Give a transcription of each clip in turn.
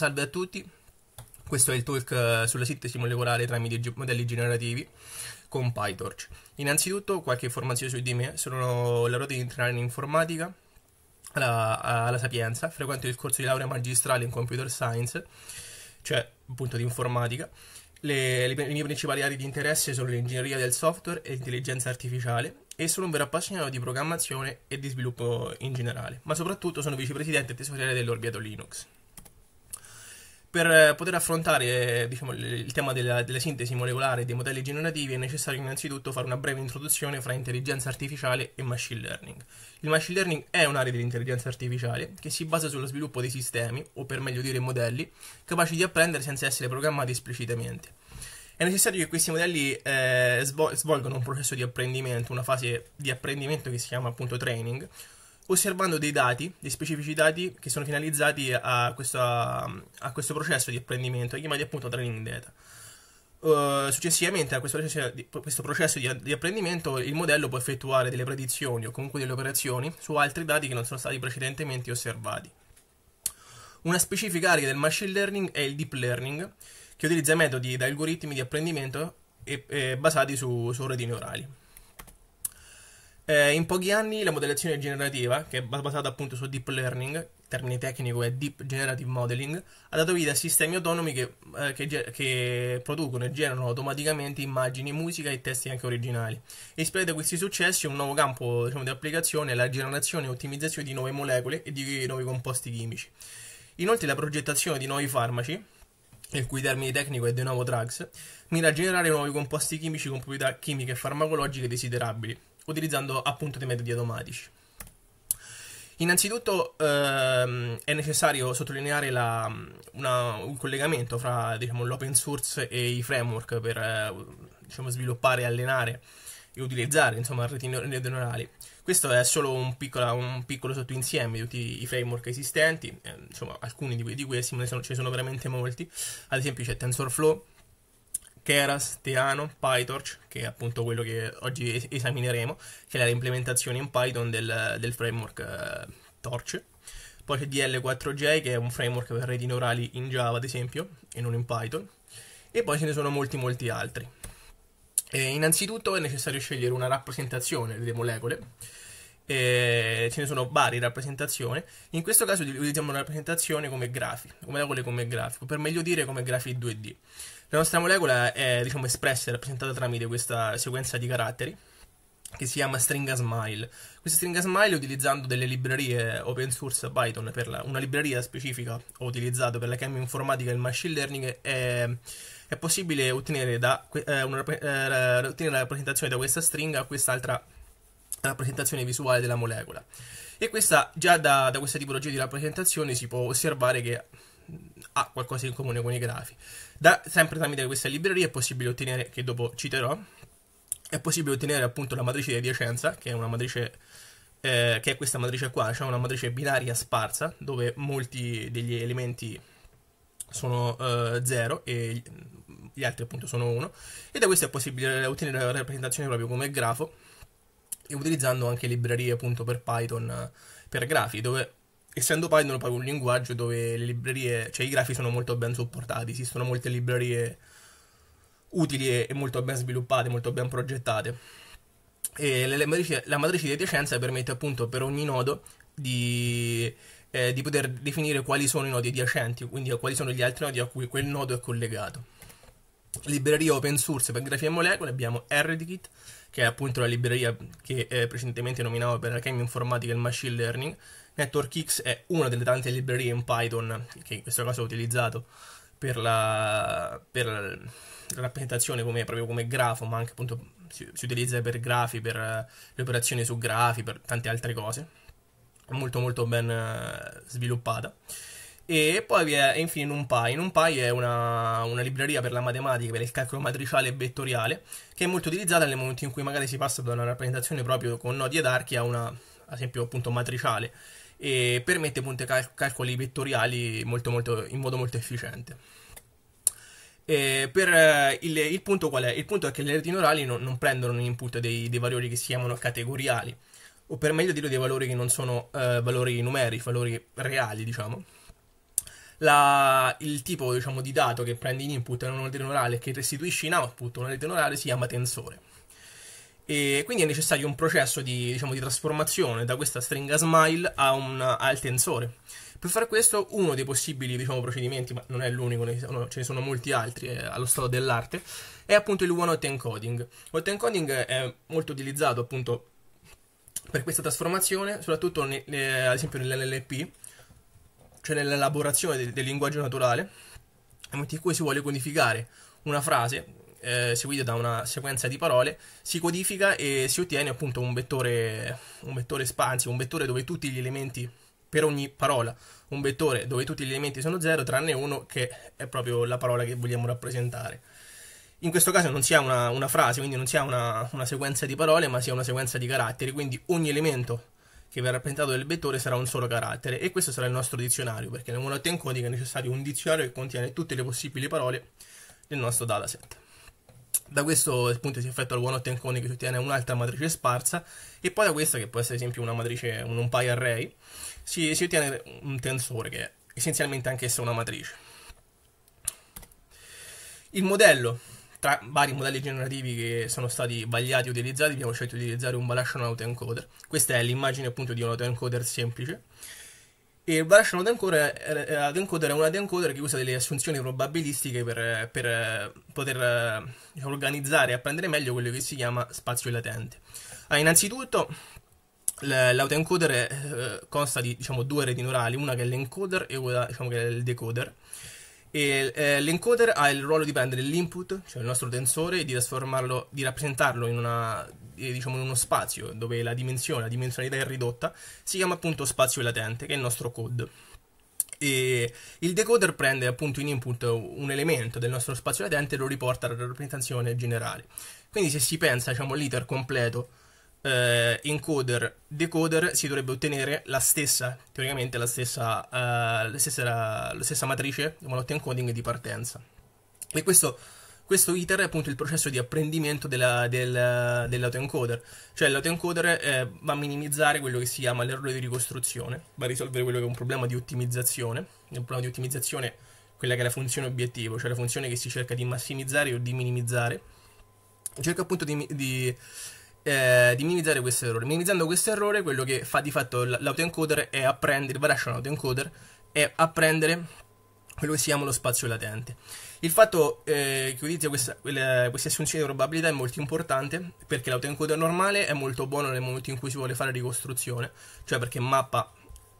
Salve a tutti, questo è il talk eh, sulla sintesi molecolare tramite modelli generativi con PyTorch. Innanzitutto qualche informazione su di me, sono laureato in triennale in informatica alla, alla, Sapienza, frequento il corso di laurea magistrale in computer science, cioè appunto di informatica. Le, le, le mie principali aree di interesse sono l'ingegneria del software e l'intelligenza artificiale e sono un vero appassionato di programmazione e di sviluppo in generale, ma soprattutto sono vicepresidente e tesoriere dell'Orbiato Linux. Per poter affrontare diciamo, il tema della, della, sintesi molecolare dei modelli generativi è necessario innanzitutto fare una breve introduzione fra intelligenza artificiale e machine learning. Il machine learning è un'area dell'intelligenza artificiale che si basa sullo sviluppo dei sistemi, o per meglio dire modelli, capaci di apprendere senza essere programmati esplicitamente. È necessario che questi modelli eh, svolgano un processo di apprendimento, una fase di apprendimento che si chiama appunto training, osservando dei dati, dei specifici dati che sono finalizzati a questo, a questo processo di apprendimento, chiamati appunto training data. Uh, successivamente a questo processo, di, questo processo di, di, apprendimento il modello può effettuare delle predizioni o comunque delle operazioni su altri dati che non sono stati precedentemente osservati. Una specifica area del machine learning è il deep learning, che utilizza metodi ed algoritmi di apprendimento e, e basati su, su reti neurali. Eh, in pochi anni la modellazione generativa, che è basata appunto su deep learning, termine tecnico è deep generative modeling, ha dato vita a sistemi autonomi che, eh, che, che producono e generano automaticamente immagini, musica e testi anche originali. Ispirato a questi successi, un nuovo campo diciamo, di applicazione è la generazione e ottimizzazione di nuove molecole e di nuovi composti chimici. Inoltre la progettazione di nuovi farmaci, il cui termine tecnico è de novo drugs, mira a generare nuovi composti chimici con proprietà chimiche e farmacologiche desiderabili utilizzando appunto dei metodi automatici. Innanzitutto ehm, è necessario sottolineare la, una, un collegamento fra diciamo, l'open source e i framework per eh, diciamo, sviluppare, allenare e utilizzare insomma, reti neuronali. Questo è solo un, piccola, un piccolo sottoinsieme di tutti i framework esistenti, eh, insomma, alcuni di, di questi, ce ne sono veramente molti, ad esempio c'è TensorFlow, Keras, Teano, PyTorch, che è appunto quello che oggi esamineremo, che è la implementazione in Python del, del framework uh, Torch. Poi c'è DL4J, che è un framework per reti neurali in Java, ad esempio, e non in Python. E poi ce ne sono molti, molti altri. E innanzitutto è necessario scegliere una rappresentazione delle molecole. E ce ne sono varie rappresentazioni. In questo caso utilizziamo una rappresentazione come grafi, molecole come grafico, per meglio dire come grafi 2D. La nostra molecola è diciamo, espressa e rappresentata tramite questa sequenza di caratteri che si chiama stringa smile. Questa stringa smile, utilizzando delle librerie open source Python, per la, una libreria specifica ho utilizzato per la chemia informatica e il machine learning, è, è possibile ottenere, da, eh, una, eh, ottenere la rappresentazione da questa stringa a quest'altra rappresentazione visuale della molecola. E questa, già da, da questa tipologia di rappresentazione si può osservare che ha qualcosa in comune con i grafi. Da, sempre tramite questa libreria è possibile ottenere, che dopo citerò, è possibile ottenere appunto la matrice di adiacenza, che è una matrice eh, che è questa matrice qua, cioè una matrice binaria sparsa, dove molti degli elementi sono 0 eh, e gli altri appunto sono 1, e da questo è possibile ottenere la rappresentazione proprio come grafo, e utilizzando anche librerie appunto per Python, per grafi, dove essendo Python poi un linguaggio dove le librerie, cioè i grafi sono molto ben supportati, esistono molte librerie utili e, molto ben sviluppate, molto ben progettate. E la matrice di adiacenza permette appunto per ogni nodo di, eh, di, poter definire quali sono i nodi adiacenti, quindi quali sono gli altri nodi a cui quel nodo è collegato. Libreria open source per grafi e molecole abbiamo RDKit, che è appunto la libreria che eh, precedentemente nominavo per la chemia informatica e il machine learning, NetworkX è una delle tante librerie in Python che in questo caso ho utilizzato per la, per la rappresentazione come, proprio come grafo, ma anche appunto si, si utilizza per grafi, per eh, le operazioni su grafi, per tante altre cose. Molto molto ben eh, sviluppata. E poi vi è infine NumPy. NumPy è una, una, libreria per la matematica, per il calcolo matriciale e vettoriale, che è molto utilizzata nel momento in cui magari si passa da una rappresentazione proprio con nodi ed archi a una, ad esempio, appunto matriciale e permette appunto cal- calcoli vettoriali molto, molto, in modo molto efficiente. Eh, per, il, il, punto qual è? Il punto è che le reti neurali non, non prendono in input dei, dei, valori che si chiamano categoriali, o per meglio dire dei valori che non sono eh, valori numerici, valori reali, diciamo. La, il tipo diciamo, di dato che prendi in input in una rete neurale e che restituisce in output una rete neurale si chiama tensore. E quindi è necessario un processo di, diciamo, di trasformazione da questa stringa smile a un, al tensore. Per fare questo, uno dei possibili diciamo, procedimenti, ma non è l'unico, ce ne sono molti altri eh, allo stato dell'arte, è appunto il one-hot encoding. Hot encoding è molto utilizzato appunto per questa trasformazione, soprattutto ne, ne, ad esempio nell'NLP, cioè nell'elaborazione del, del linguaggio naturale, nel momento in cui si vuole codificare una frase eh, seguito da una sequenza di parole, si codifica e si ottiene appunto un vettore, un vettore espansi, un vettore dove tutti gli elementi per ogni parola, un vettore dove tutti gli elementi sono 0 tranne uno che è proprio la parola che vogliamo rappresentare. In questo caso non si ha una, una frase, quindi non si ha una, una sequenza di parole, ma si ha una sequenza di caratteri, quindi ogni elemento che verrà rappresentato del vettore sarà un solo carattere e questo sarà il nostro dizionario perché nel codica è necessario un dizionario che contiene tutte le possibili parole del nostro dataset. Da questo appunto si effettua il one-hot encoding che ottiene un'altra matrice sparsa e poi da questa, che può essere ad esempio una matrice, un NumPy array, si, si ottiene un tensore che è essenzialmente anch'essa una matrice. Il modello, tra vari modelli generativi che sono stati vagliati e utilizzati, abbiamo scelto di utilizzare un Balash autoencoder. Questa è l'immagine appunto di un autoencoder semplice e Variation autoencoder, encoder è una decoder che usa delle assunzioni probabilistiche per, per eh, poter eh, diciamo, organizzare e apprendere meglio quello che si chiama spazio latente. Ah, innanzitutto l'autoencoder eh, consta di diciamo, due reti neurali, una che è l'encoder e una diciamo, che è il decoder. E, eh, l'encoder ha il ruolo di prendere l'input, cioè il nostro tensore, e di trasformarlo, di rappresentarlo in una diciamo, in uno spazio dove la dimensione, la dimensionalità è ridotta, si chiama appunto spazio latente, che è il nostro code. E il decoder prende appunto in input un elemento del nostro spazio latente e lo riporta alla rappresentazione generale. Quindi se si pensa diciamo, all'iter completo eh, encoder decoder si dovrebbe ottenere la stessa, teoricamente la stessa, eh, la stessa, la stessa matrice, diciamo, l'ottene encoding di partenza. E questo questo iter è appunto il processo di apprendimento della, del, dell'autoencoder, cioè l'autoencoder eh, va a minimizzare quello che si chiama l'errore di ricostruzione, va a risolvere quello che è un problema di ottimizzazione, un problema di ottimizzazione quella che è la funzione obiettivo, cioè la funzione che si cerca di massimizzare o di minimizzare, cerca appunto di, di, eh, di minimizzare questo errore. Minimizzando questo errore, quello che fa di fatto l'autoencoder è apprendere, il variation autoencoder è apprendere quello che si chiama lo spazio latente. Il fatto eh, che utilizzi questa, quelle, queste assunzioni di probabilità è molto importante perché l'autoencoder normale è molto buono nel momento in cui si vuole fare ricostruzione, cioè perché mappa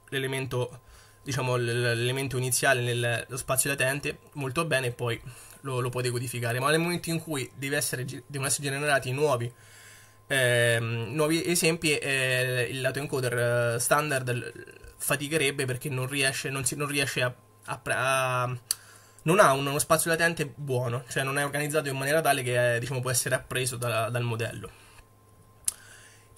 l'elemento, diciamo, l'elemento iniziale nello spazio latente molto bene e poi lo, lo può decodificare, ma nel momento in cui essere, devono essere generati nuovi eh, nuovi esempi, eh, l'autoencoder eh, standard faticherebbe perché non riesce, non si, non riesce a, a, a, non ha uno, uno spazio latente buono, cioè non è organizzato in maniera tale che eh, diciamo, può essere appreso da, dal modello.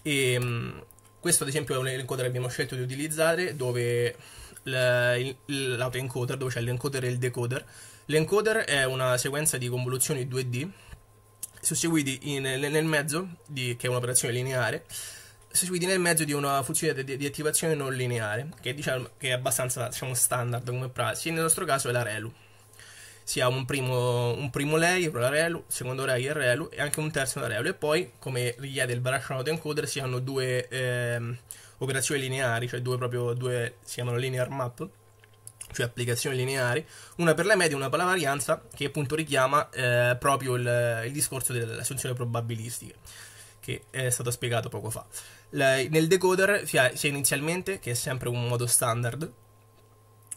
E, ehm, questo ad esempio è un encoder che abbiamo scelto di utilizzare dove l'autoencoder, dove c'è l'encoder e il decoder. L'encoder è una sequenza di convoluzioni 2D susseguiti in, nel mezzo, di, che è un'operazione lineare, susseguiti nel mezzo di una funzione di, di attivazione non lineare, che, diciamo, che è abbastanza diciamo, standard come prassi, nel nostro caso è la ReLU si un primo, un primo layer, la relu, secondo layer, relu e anche un terzo una relu e poi come richiede il Brush out Encoder si hanno due ehm, operazioni lineari, cioè due proprio due si chiamano linear map cioè applicazioni lineari, una per la media e una per la varianza, che appunto richiama eh, proprio il, il, discorso delle assunzioni probabilistiche, che è stato spiegato poco fa. La, nel decoder si ha, inizialmente, che è sempre un modo standard,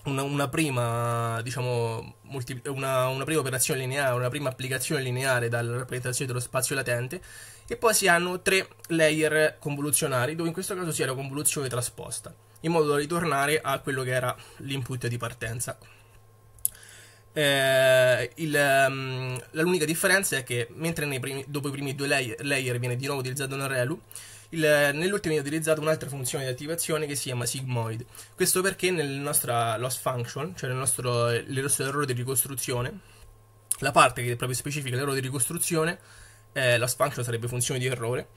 una, una, prima, diciamo, multi, una, una, prima operazione lineare, una prima applicazione lineare dalla rappresentazione dello spazio latente e poi si hanno tre layer convoluzionari dove in questo caso si ha la convoluzione trasposta in modo da ritornare a quello che era l'input di partenza. Eh, il, um, l'unica differenza è che mentre primi, dopo i primi due layer, layer viene di nuovo utilizzato un ReLU nell'ultimo video ho utilizzato un'altra funzione di attivazione che si chiama sigmoid. Questo perché nella nostra loss function, cioè nel nostro, nel nostro errore di ricostruzione, la parte che è proprio specifica l'errore di ricostruzione, eh, loss function sarebbe funzione di errore,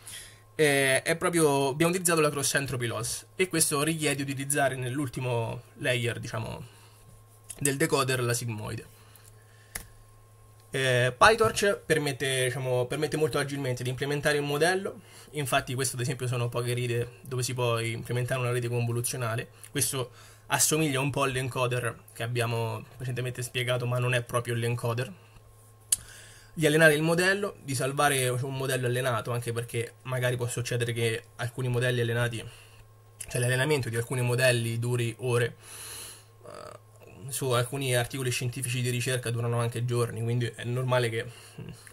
eh, è proprio, abbiamo utilizzato la cross entropy loss e questo richiede di utilizzare nell'ultimo layer, diciamo, del decoder la sigmoide. Eh, PyTorch permette, diciamo, permette, molto agilmente di implementare un modello, infatti questo ad esempio sono poche ride dove si può implementare una rete convoluzionale, questo assomiglia un po' all'encoder che abbiamo recentemente spiegato ma non è proprio l'encoder, di allenare il modello, di salvare un modello allenato, anche perché magari può succedere che alcuni modelli allenati, cioè l'allenamento di alcuni modelli duri ore, eh, su alcuni articoli scientifici di ricerca durano anche giorni, quindi è normale che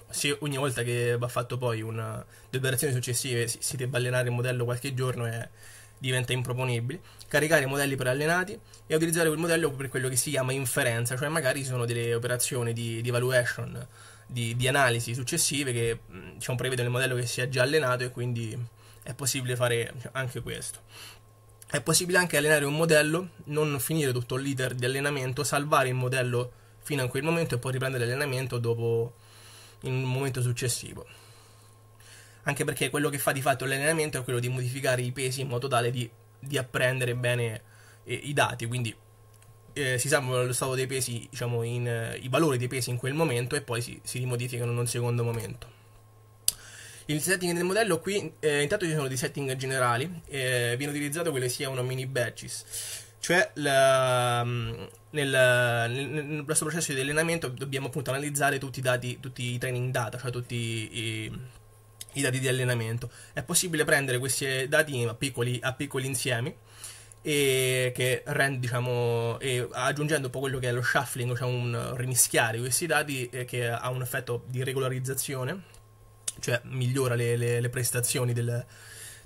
se ogni volta che va fatto poi una, le operazioni successive si, si debba allenare il modello qualche giorno e diventa improponibile, caricare modelli preallenati e utilizzare quel modello per quello che si chiama inferenza, cioè magari ci sono delle operazioni di, di evaluation, di, di, analisi successive che diciamo, prevedono il modello che si è già allenato e quindi è possibile fare anche questo è possibile anche allenare un modello, non finire tutto l'iter di allenamento, salvare il modello fino a quel momento e poi riprendere l'allenamento dopo in un momento successivo. Anche perché quello che fa di fatto l'allenamento è quello di modificare i pesi in modo tale di, di apprendere bene eh, i dati, quindi eh, si sa lo stato dei pesi, diciamo, in, eh, i valori dei pesi in quel momento e poi si, si rimodificano in un secondo momento. Il setting del modello qui, eh, intanto ci sono dei setting generali, eh, viene utilizzato quello che sia uno mini batches cioè la, mm, nel, nel, nel, questo processo di allenamento dobbiamo appunto analizzare tutti i dati, tutti i training data, cioè tutti i, i dati di allenamento. È possibile prendere questi dati a piccoli, a piccoli insiemi e che rende, diciamo, e aggiungendo un po' quello che è lo shuffling, cioè un rimischiare questi dati eh, che ha un effetto di regolarizzazione cioè migliora le, le, le prestazioni del,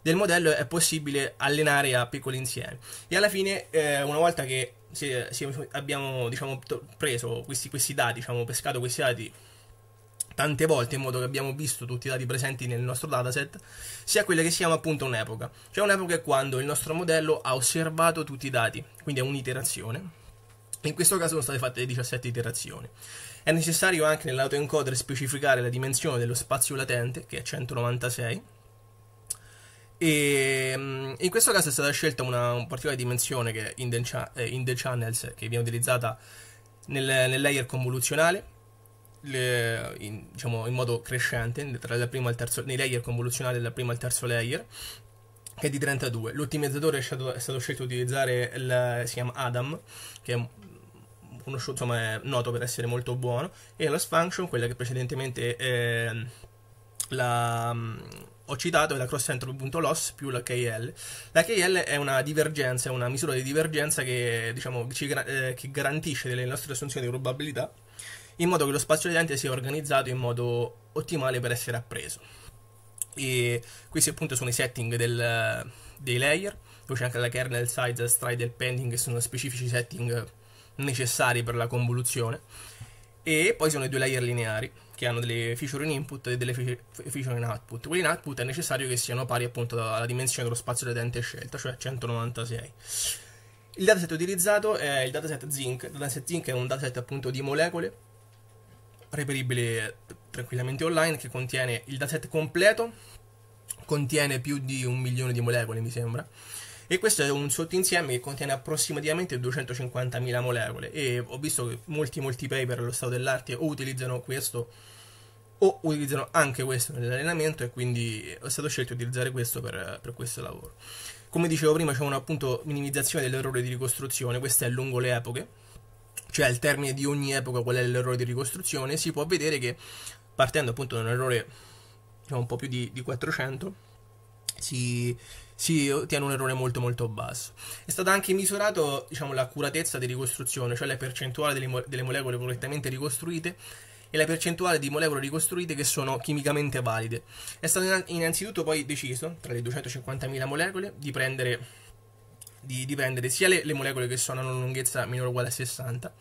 del, modello, è possibile allenare a piccoli insiemi. E alla fine, eh, una volta che si, si abbiamo diciamo, preso questi, questi dati, diciamo, pescato questi dati tante volte in modo che abbiamo visto tutti i dati presenti nel nostro dataset, sia quella che si chiama appunto un'epoca. Cioè un'epoca è quando il nostro modello ha osservato tutti i dati, quindi è un'iterazione in questo caso sono state fatte 17 iterazioni. È necessario anche nell'autoencoder specificare la dimensione dello spazio latente, che è 196, e mm, in questo caso è stata scelta una, particolare dimensione che è in the, cha- eh, in the channels, che viene utilizzata nel, nel layer convoluzionale, le, in, diciamo in modo crescente, tra la prima e il terzo, nei layer convoluzionali dal primo al terzo layer, che è di 32. L'ottimizzatore è stato, è stato scelto di utilizzare, il, si chiama Adam, che è conosciuto, insomma, è noto per essere molto buono, e la Sfunction, quella che precedentemente eh, la, mm, ho citato, è la cross center.loss più la KL. La KL è una divergenza, è una misura di divergenza che, diciamo, ci, eh, che garantisce delle nostre assunzioni di probabilità in modo che lo spazio di enti sia organizzato in modo ottimale per essere appreso e questi appunto sono i setting del, dei layer poi c'è anche la kernel size, stride e pending che sono specifici setting necessari per la convoluzione e poi sono i due layer lineari che hanno delle feature in input e delle feature in output quelli in output è necessario che siano pari appunto alla dimensione dello spazio detente scelta cioè 196 il dataset utilizzato è il dataset zinc il dataset zinc è un dataset appunto di molecole reperibile eh, tranquillamente online, che contiene il dataset completo, contiene più di un milione di molecole, mi sembra. E questo è un sottoinsieme che contiene approssimativamente 250.000 molecole. E ho visto che molti, molti paper allo stato dell'arte o utilizzano questo o utilizzano anche questo nell'allenamento e quindi è stato scelto di utilizzare questo per, per questo lavoro. Come dicevo prima c'è una appunto minimizzazione dell'errore di ricostruzione, questo è lungo le epoche, cioè al termine di ogni epoca qual è l'errore di ricostruzione, si può vedere che partendo appunto da un errore diciamo, un po' più di, di 400 si, si, ottiene un errore molto molto basso. È stata anche misurata diciamo, l'accuratezza di ricostruzione, cioè la percentuale delle, mo- delle molecole correttamente ricostruite e la percentuale di molecole ricostruite che sono chimicamente valide. È stato innanzitutto poi deciso, tra le 250.000 molecole, di prendere di, di prendere sia le, le, molecole che sono a una lunghezza minore o uguale a 60,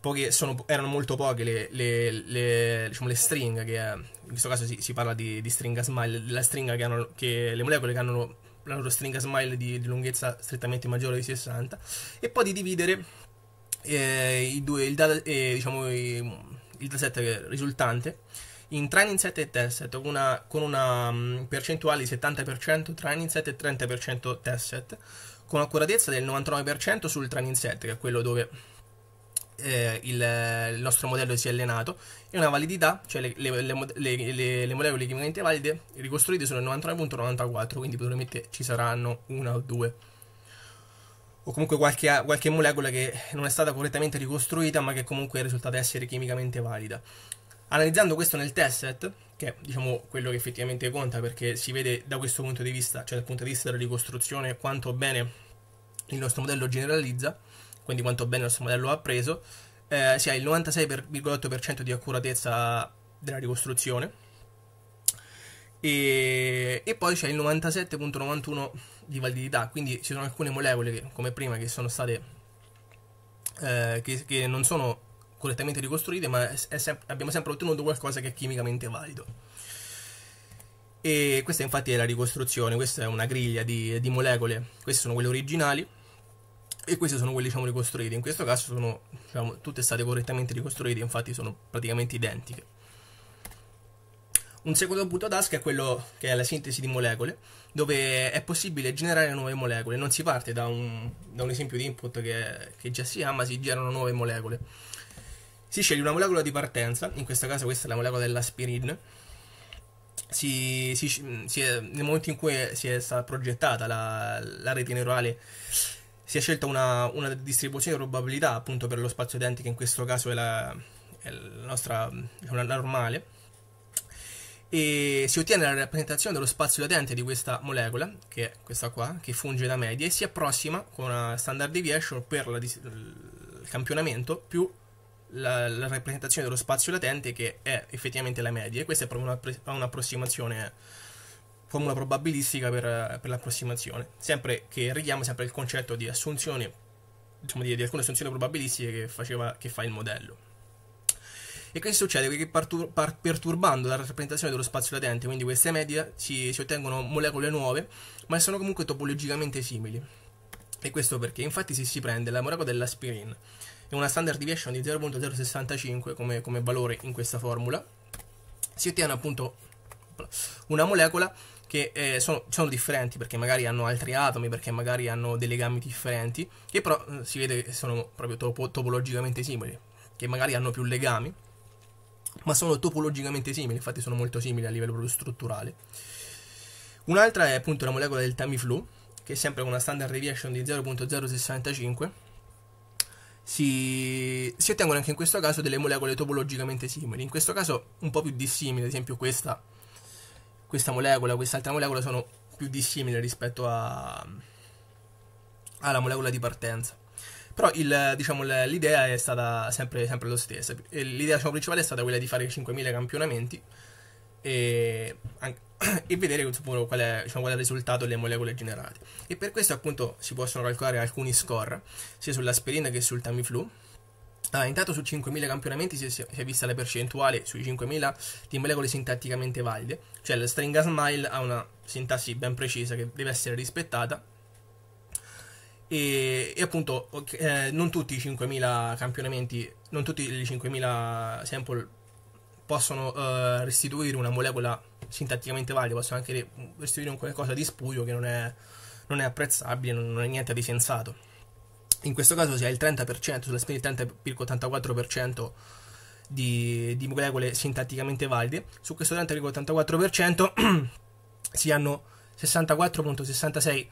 poiché sono, erano molto poche le, le, le, diciamo, le stringhe, che in questo caso si, si parla di, di, stringa smile, della stringa che hanno, che, le molecole che hanno la loro stringa smile di, di lunghezza strettamente maggiore di 60, e poi di dividere eh, i due, il, data, eh, diciamo, il dataset risultante in training set e test set con una, con una mm, percentuale di 70% training set e 30% test set con accuratezza del 99% sul training set, che è quello dove eh, il, il, nostro modello si è allenato, e una validità, cioè le, le, le, le molecole chimicamente valide ricostruite sono il 99.94, quindi probabilmente ci saranno una o due o comunque qualche, qualche, molecola che non è stata correttamente ricostruita ma che comunque è risultata essere chimicamente valida. Analizzando questo nel test set, che è diciamo, quello che effettivamente conta perché si vede da questo punto di vista, cioè dal punto di vista della ricostruzione, quanto bene il nostro modello generalizza, quindi quanto bene il nostro modello ha preso, eh, si ha il 96,8% di accuratezza della ricostruzione e, e poi c'è il 97,91% di validità, quindi ci sono alcune molecole che, come prima che sono state eh, che, che non sono correttamente ricostruite, ma sem- abbiamo sempre ottenuto qualcosa che è chimicamente valido. E questa infatti è la ricostruzione, questa è una griglia di, di molecole, queste sono quelle originali e queste sono quelle diciamo ricostruite, in questo caso sono diciamo, tutte state correttamente ricostruite, infatti sono praticamente identiche. Un secondo punto ad ask è quello che è la sintesi di molecole, dove è possibile generare nuove molecole, non si parte da un, da un esempio di input che, che già si ha, ma si generano nuove molecole. Si sceglie una molecola di partenza, in questo caso questa è la molecola dell'aspirin, si, si, mm, si è, nel momento in cui si è stata progettata la, la rete neurale si è scelta una, una, distribuzione di probabilità appunto per lo spazio utente che in questo caso è la, è la nostra diciamo, la normale e si ottiene la rappresentazione dello spazio latente di questa molecola che è questa qua che funge da media e si approssima con una standard deviation per la, il campionamento più la, la, rappresentazione dello spazio latente che è effettivamente la media e questa è proprio una, un'approssimazione formula probabilistica per, per, l'approssimazione sempre che richiamo sempre il concetto di assunzione diciamo di, di alcune assunzioni probabilistiche che, faceva, che fa il modello e che succede? Che partur- par- perturbando la rappresentazione dello spazio latente, quindi queste medie, si, si ottengono molecole nuove, ma sono comunque topologicamente simili. E questo perché? Infatti se si prende la molecola dell'aspirin e una standard deviation di 0.065 come, come valore in questa formula, si ottiene appunto una molecola che eh, sono, sono, differenti perché magari hanno altri atomi, perché magari hanno dei legami differenti, che però eh, si vede che sono proprio topo topologicamente simili, che magari hanno più legami, ma sono topologicamente simili, infatti sono molto simili a livello proprio strutturale. Un'altra è appunto la molecola del Tamiflu, che è sempre con una standard deviation di 0.065 si, si, ottengono anche in questo caso delle molecole topologicamente simili. In questo caso un po' più dissimili, ad esempio questa, questa molecola, quest'altra molecola sono più dissimili rispetto a, alla molecola di partenza. Però il, diciamo, l'idea è stata sempre, sempre lo stesso. L'idea diciamo, principale è stata quella di fare 5.000 campionamenti e, e vedere diciamo, qual, è, diciamo, qual, è, il risultato delle molecole generate. E per questo appunto si possono calcolare alcuni score sia sull'aspirina che sul Tamiflu. Ah, intanto su 5.000 campionamenti si è, si è, vista la percentuale sui 5.000 di molecole sintatticamente valide, cioè la stringa SMILE ha una sintassi ben precisa che deve essere rispettata e, e appunto eh, non tutti i 5.000 campionamenti, non tutti i 5.000 sample possono eh, restituire una molecola sintatticamente valida, possono anche restituire un qualcosa di spurio che non è, non è apprezzabile, non, non è niente di sensato. In questo caso si ha il 30%, sulla spina il 30,84% di, di molecole sintatticamente valide, su questo 30,84% si hanno 64,66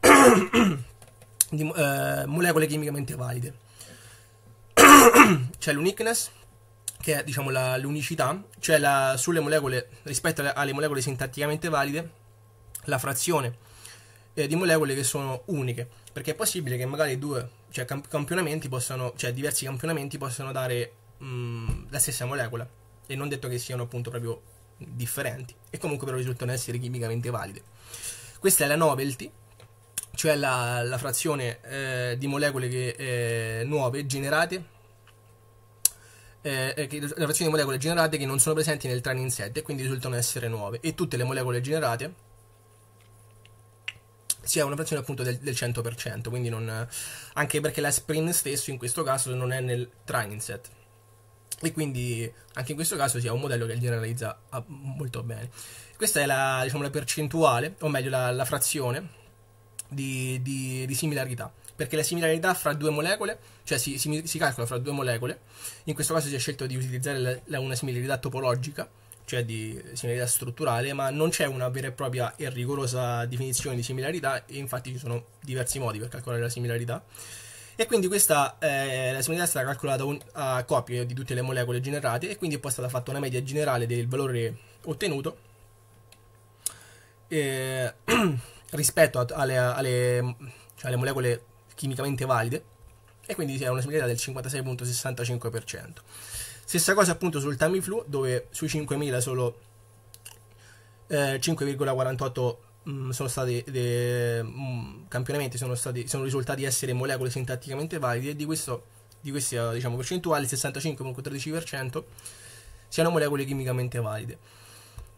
di eh, molecole chimicamente valide. C'è l'uniqueness che è diciamo, la, l'unicità, cioè la, sulle molecole, rispetto alle, alle, molecole sintatticamente valide, la frazione eh, di molecole che sono uniche, perché è possibile che magari due, cioè, camp- campionamenti possano, cioè diversi campionamenti possano dare mh, mm, la stessa molecola, e non detto che siano appunto proprio differenti, e comunque però risultano essere chimicamente valide. Questa è la novelty, cioè la, la frazione eh, di molecole che, eh, nuove generate eh, eh le frazioni di molecole generate che non sono presenti nel training set e quindi risultano essere nuove e tutte le molecole generate sia una frazione appunto del, del 100% quindi non, anche perché la l'aspirin stesso in questo caso non è nel training set e quindi anche in questo caso si ha un modello che generalizza ah, molto bene questa è la, diciamo, la percentuale o meglio la, la frazione di, di, di similarità perché la similarità fra due molecole, cioè si, si, si, calcola fra due molecole, in questo caso si è scelto di utilizzare la, la, una similarità topologica, cioè di similarità strutturale, ma non c'è una vera e propria e rigorosa definizione di similarità e infatti ci sono diversi modi per calcolare la similarità. E quindi questa eh, la similarità è stata calcolata un, a copie di tutte le molecole generate e quindi poi è stata fatta una media generale del valore ottenuto eh, rispetto a, alle, alle, cioè alle molecole chimicamente valide e quindi si ha una sensibilità del 56.65%. Stessa cosa appunto sul Tamiflu dove sui 5000 solo eh, 5,48 mh, mm, sono stati de, mh, mm, campionamenti sono, stati, sono risultati essere molecole sintatticamente valide e di, questo, di questa eh, diciamo, percentuale il 65,13% siano molecole chimicamente valide.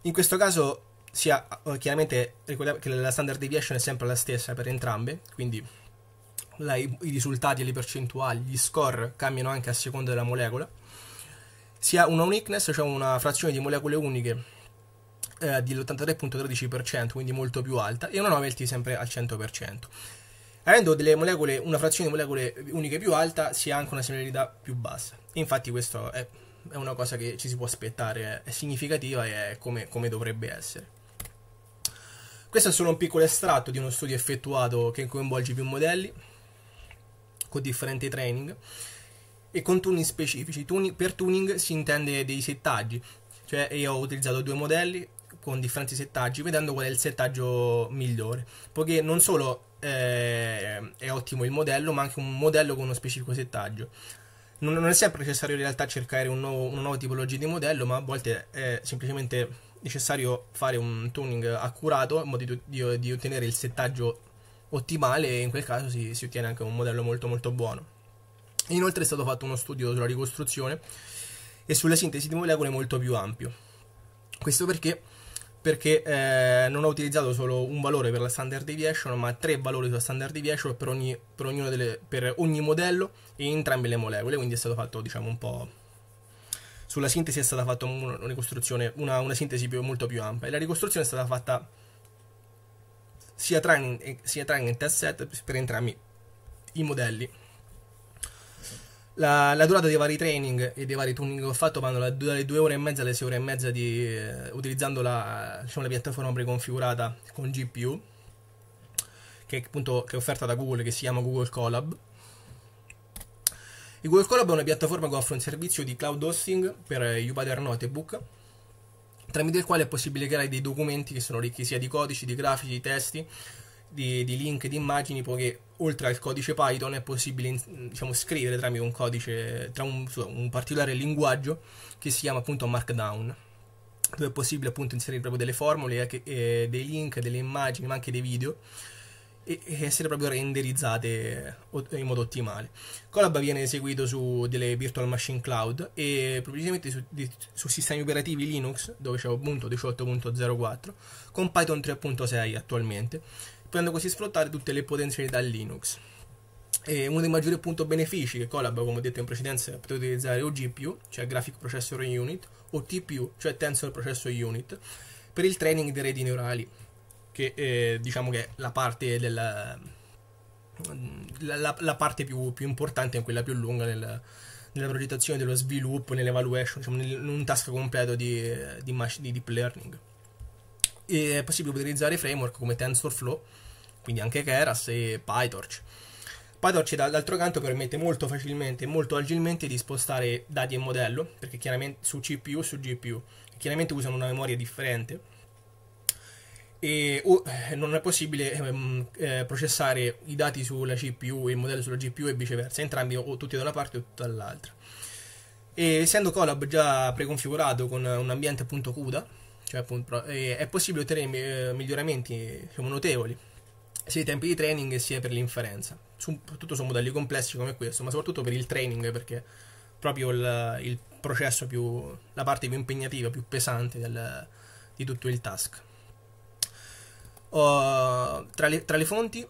In questo caso sia, eh, chiaramente ricordiamo che la standard deviation è sempre la stessa per entrambe, quindi la, i, i risultati e le percentuali, gli score cambiano anche a seconda della molecola, si ha una uniqueness, cioè una frazione di molecole uniche eh, dell'83.13%, quindi molto più alta, e una novelty sempre al 100%. Avendo molecole, una frazione di molecole uniche più alta, si ha anche una similarità più bassa. Infatti questo è, è una cosa che ci si può aspettare, è significativa e è come, come dovrebbe essere. Questo è solo un piccolo estratto di uno studio effettuato che coinvolge più modelli, con differenti training e con tuning specifici. Tuning, per tuning si intende dei settaggi, cioè io ho utilizzato due modelli con differenti settaggi vedendo qual è il settaggio migliore, poiché non solo eh, è ottimo il modello ma anche un modello con uno specifico settaggio. Non, non è sempre necessario in realtà cercare un nuovo, una nuova tipologia di modello, ma a volte è semplicemente necessario fare un tuning accurato in modo di, di, di ottenere il settaggio ottimale e in quel caso si, si ottiene anche un modello molto molto buono. Inoltre è stato fatto uno studio sulla ricostruzione e sulla sintesi di molecole molto più ampio. Questo perché? Perché eh, non ho utilizzato solo un valore per la standard deviation, ma tre valori sulla standard deviation per ogni, per delle, per ogni modello e entrambe le molecole. Quindi è stato fatto, diciamo, un po'. Sulla sintesi è stata fatta una, una, una sintesi più, molto più ampia. E la ricostruzione è stata fatta sia training, eh, sia training test set per entrambi i modelli. La, la, durata dei vari training e dei vari tuning che ho fatto vanno dalle 2 ore e mezza alle 6 ore e mezza di, eh, utilizzando la, diciamo, la, piattaforma preconfigurata con GPU che è, appunto, che è offerta da Google che si chiama Google Colab. Il Google Colab è una piattaforma che offre un servizio di cloud hosting per eh, Jupyter Notebook tramite il quale è possibile creare dei documenti che sono ricchi sia di codici, di grafici, di testi, di, di link, di immagini, poiché oltre al codice Python è possibile diciamo, scrivere tramite un codice, tra un, un particolare linguaggio che si chiama appunto Markdown dove è possibile appunto inserire proprio delle formule, eh, eh dei link, delle immagini, ma anche dei video e essere proprio renderizzate in modo ottimale. Colab viene eseguito su delle virtual machine cloud e probabilmente su, su, sistemi operativi Linux, dove c'è Ubuntu 18.04, con Python 3.6 attualmente, potendo così sfruttare tutte le potenzialità Linux. E uno dei maggiori appunto, benefici che Colab, come ho detto in precedenza, potete utilizzare o GPU, cioè Graphic Processor Unit, o TPU, cioè Tensor Processor Unit, per il training di reti neurali che eh, diciamo che la parte della la, la parte più, più, importante è quella più lunga nel, nella progettazione dello sviluppo, nell'evaluation, diciamo, nel, in un task completo di, di, di deep learning. E è possibile utilizzare framework come TensorFlow, quindi anche Keras e PyTorch. PyTorch d'altro canto permette molto facilmente e molto agilmente di spostare dati e modello, perché chiaramente su CPU, su GPU, chiaramente usano una memoria differente e oh, non è possibile ehm, eh, processare i dati sulla CPU e il modello sulla GPU e viceversa, entrambi o tutti da una parte o tutti dall'altra. E essendo Colab già preconfigurato con un ambiente appunto CUDA, cioè appunto, è possibile ottenere eh, miglioramenti diciamo, notevoli sia i tempi di training sia per l'inferenza, soprattutto su modelli complessi come questo, ma soprattutto per il training perché proprio il, il processo più, la parte più impegnativa, più pesante del, di tutto il task. Ho, tra, le, tra, le, fonti,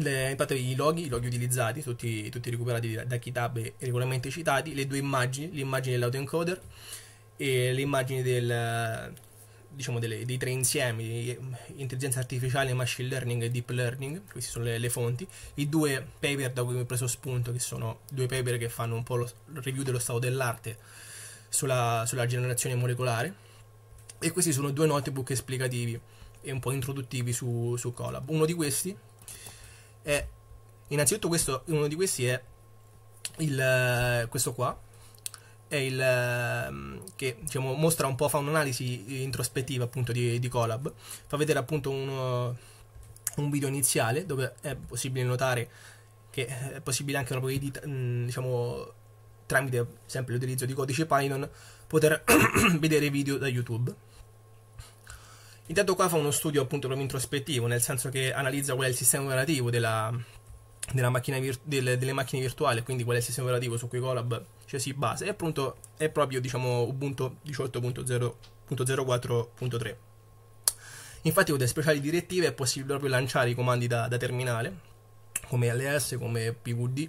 le, infatti, i loghi, i loghi utilizzati, tutti, tutti recuperati da, da Kitab e regolarmente citati, le due immagini, l'immagine dell'autoencoder e l'immagine del, diciamo, delle, dei tre insiemi, intelligenza artificiale, machine learning e deep learning, queste sono le, le, fonti, i due paper da cui ho preso spunto, che sono due paper che fanno un po' lo review dello stato dell'arte sulla, sulla generazione molecolare, e questi sono due notebook esplicativi e un po' introduttivi su, su Colab. Uno di questi è, innanzitutto questo, uno di questi è il, questo qua, è il, ehm, che diciamo, mostra un po', fa un'analisi introspettiva appunto di, di Colab, fa vedere appunto uno, un video iniziale dove è possibile notare che è possibile anche proprio edita, mm, diciamo, tramite sempre l'utilizzo di codice Python poter vedere video da YouTube Intanto qua fa uno studio appunto proprio introspettivo, nel senso che analizza qual è il sistema operativo della, della macchina vir- del, delle macchine virtuali, quindi qual è il sistema operativo su cui Colab cioè, si basa, e appunto è proprio diciamo Ubuntu 18.0.04.3. Infatti con delle speciali direttive è possibile proprio lanciare i comandi da, da terminale, come LS, come PVD.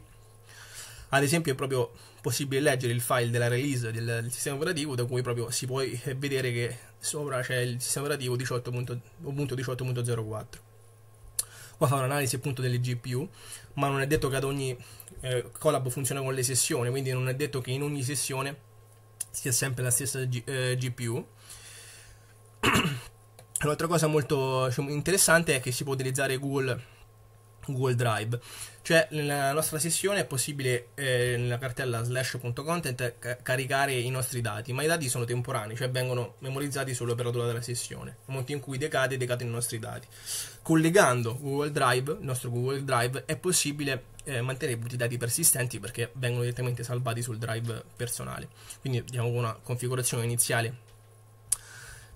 Ad esempio è proprio possibile leggere il file della release del, del sistema operativo da cui proprio si può eh, vedere che sopra c'è il sistema operativo 18.18.04 qua fa un'analisi appunto delle GPU ma non è detto che ad ogni eh, collab funziona con le sessioni quindi non è detto che in ogni sessione sia sempre la stessa G, eh, GPU Un'altra cosa molto diciamo, interessante è che si può utilizzare Google Google Drive. Cioè, nella nostra sessione è possibile eh, nella cartella slash.content caricare i nostri dati, ma i dati sono temporanei, cioè vengono memorizzati solo per la durata della sessione. Nel momento in cui decade, decadono i nostri dati. Collegando Google Drive, il nostro Google Drive, è possibile eh, mantenere i dati persistenti perché vengono direttamente salvati sul drive personale. Quindi abbiamo una configurazione iniziale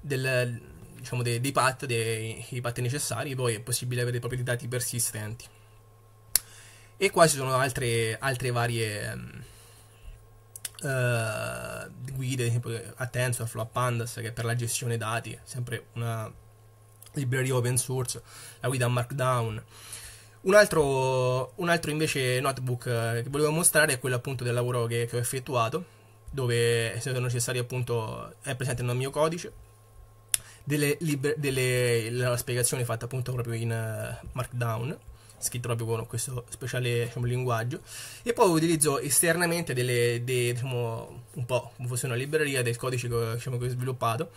del, diciamo, dei, dei path, dei, dei path necessari, poi è possibile avere proprio dei dati persistenti. E qua ci sono altre, altre varie um, uh, guide, ad a TensorFlow, a Pandas, che è per la gestione dati, sempre una libreria open source, la guida Markdown. Un altro, un altro invece notebook eh, che volevo mostrare è quello appunto del lavoro che, che ho effettuato, dove se necessario appunto è presente nel mio codice delle, liber- delle la spiegazione fatta appunto proprio in uh, Markdown scritto proprio con questo speciale diciamo, linguaggio e poi utilizzo esternamente delle, dei, diciamo, un po' come fosse una libreria del codice che, diciamo, che ho sviluppato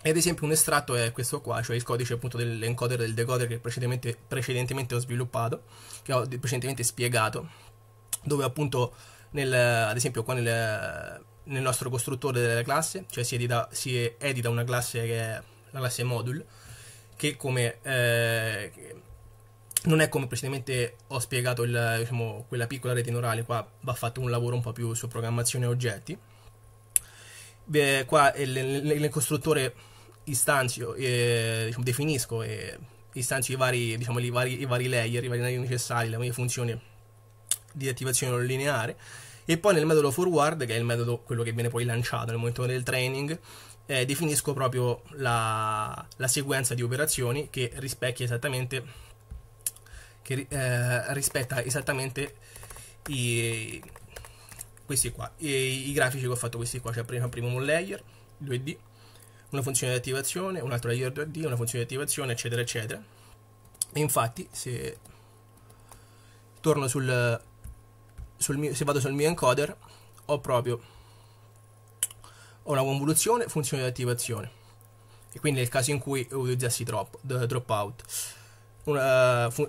e ad esempio un estratto è questo qua, cioè il codice appunto dell'encoder e del decoder che precedentemente, precedentemente ho sviluppato, che ho precedentemente spiegato, dove appunto nel, ad esempio qua nel, nel nostro costruttore della classe, cioè si edita, si edita una classe che è la classe module, che come eh, non è come precedentemente ho spiegato il, diciamo, quella piccola rete neurale, qua va fatto un lavoro un po' più su programmazione oggetti. Beh, qua eh, nel, nel costruttore istanzio, eh, diciamo, definisco e eh, istanzio i vari, diciamo, i vari, i vari layer, i vari layer necessari, le varie funzioni di attivazione non lineare e poi nel metodo forward, che è il metodo quello che viene poi lanciato nel momento del training, eh, definisco proprio la, la, sequenza di operazioni che rispecchia esattamente, che, eh, rispetta esattamente i, questi qua, i, i, grafici che ho fatto questi qua, cioè prima, prima un layer 2D, una funzione di attivazione, un altro layer 2D, una funzione di attivazione, eccetera, eccetera. E infatti, se torno sul, mio, se vado sul mio encoder ho proprio una convoluzione funzione di attivazione e quindi nel caso in cui utilizzassi drop, drop out una, uh,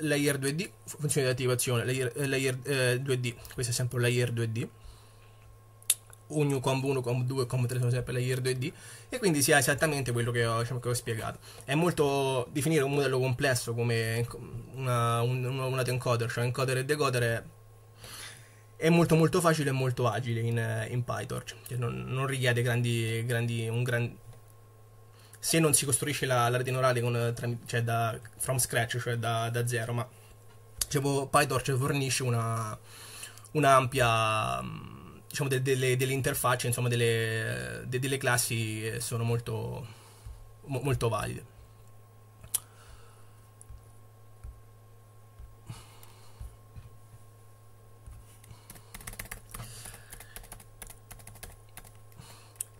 layer 2D funzione di attivazione layer, layer eh, 2D questo è sempre layer 2D ogni comb 1, comb 2, comb 3 sono sempre layer 2D e quindi sia esattamente quello che ho, diciamo, che ho spiegato. È molto definire un modello complesso come una, un, un, una encoder, cioè encoder e decoder è è molto molto facile e molto agile in, in PyTorch, che non, non richiede grandi, grandi, un gran... se non si costruisce la, la rete neurale con, cioè da, from scratch, cioè da, da zero, ma diciamo, PyTorch fornisce una, un'ampia diciamo, de, de, de, delle, interfacce, insomma delle, delle classi eh, sono molto, molto valide.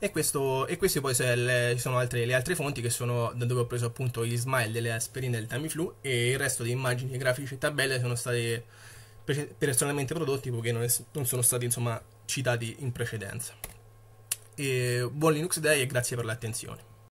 E, questo, e queste poi sono altre, le altre fonti che sono da dove ho preso appunto gli smile delle aspirine del Tamiflu e il resto di immagini, grafici e tabelle sono state personalmente prodotti poiché non, è, non sono stati insomma citati in precedenza. E buon Linux Day e grazie per l'attenzione.